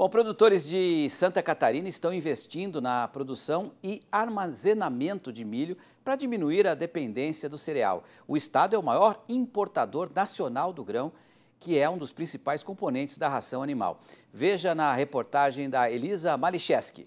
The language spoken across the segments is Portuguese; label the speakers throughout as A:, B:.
A: Bom, produtores de Santa Catarina estão investindo na produção e armazenamento de milho para diminuir a dependência do cereal. O estado é o maior importador nacional do grão, que é um dos principais componentes da ração animal. Veja na reportagem da Elisa Malicheski.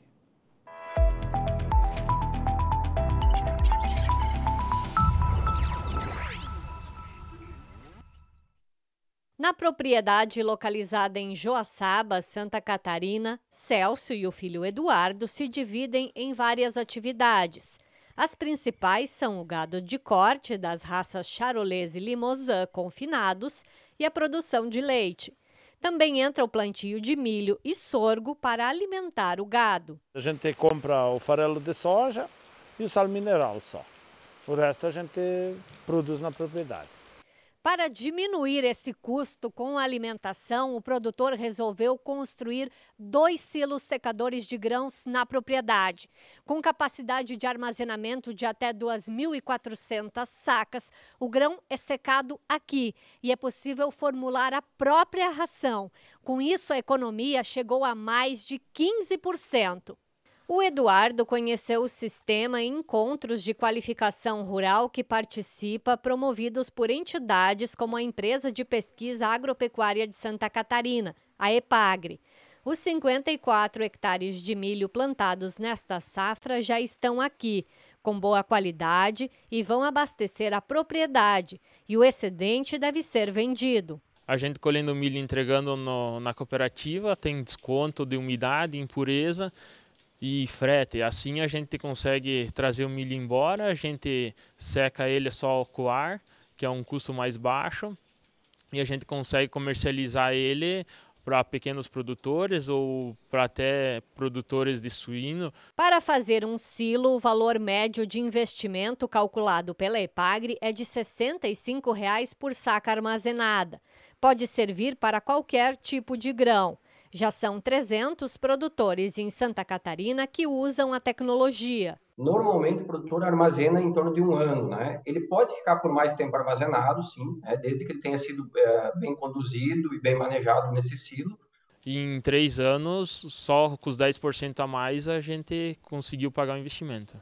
B: Na propriedade localizada em Joaçaba, Santa Catarina, Celso e o filho Eduardo se dividem em várias atividades. As principais são o gado de corte das raças charolês e limousin confinados e a produção de leite. Também entra o plantio de milho e sorgo para alimentar o gado.
C: A gente compra o farelo de soja e o sal mineral só. O resto a gente produz na propriedade.
B: Para diminuir esse custo com alimentação, o produtor resolveu construir dois silos secadores de grãos na propriedade. Com capacidade de armazenamento de até 2.400 sacas, o grão é secado aqui e é possível formular a própria ração. Com isso, a economia chegou a mais de 15%. O Eduardo conheceu o sistema Encontros de Qualificação Rural que participa, promovidos por entidades como a Empresa de Pesquisa Agropecuária de Santa Catarina, a EPAGRE. Os 54 hectares de milho plantados nesta safra já estão aqui, com boa qualidade e vão abastecer a propriedade, e o excedente deve ser vendido.
C: A gente colhendo milho entregando no, na cooperativa tem desconto de umidade, impureza e frete. Assim a gente consegue trazer o milho embora, a gente seca ele só ao coar, que é um custo mais baixo, e a gente consegue comercializar ele para pequenos produtores ou para até produtores de suíno.
B: Para fazer um silo, o valor médio de investimento calculado pela Epagre é de R$ 65 reais por saca armazenada. Pode servir para qualquer tipo de grão. Já são 300 produtores em Santa Catarina que usam a tecnologia. Normalmente
A: o produtor armazena em torno de um ano, né? Ele pode ficar por mais tempo armazenado, sim, né? desde que ele tenha sido é, bem conduzido e bem manejado nesse silo.
C: em três anos, só com os 10% a mais, a gente conseguiu pagar o investimento.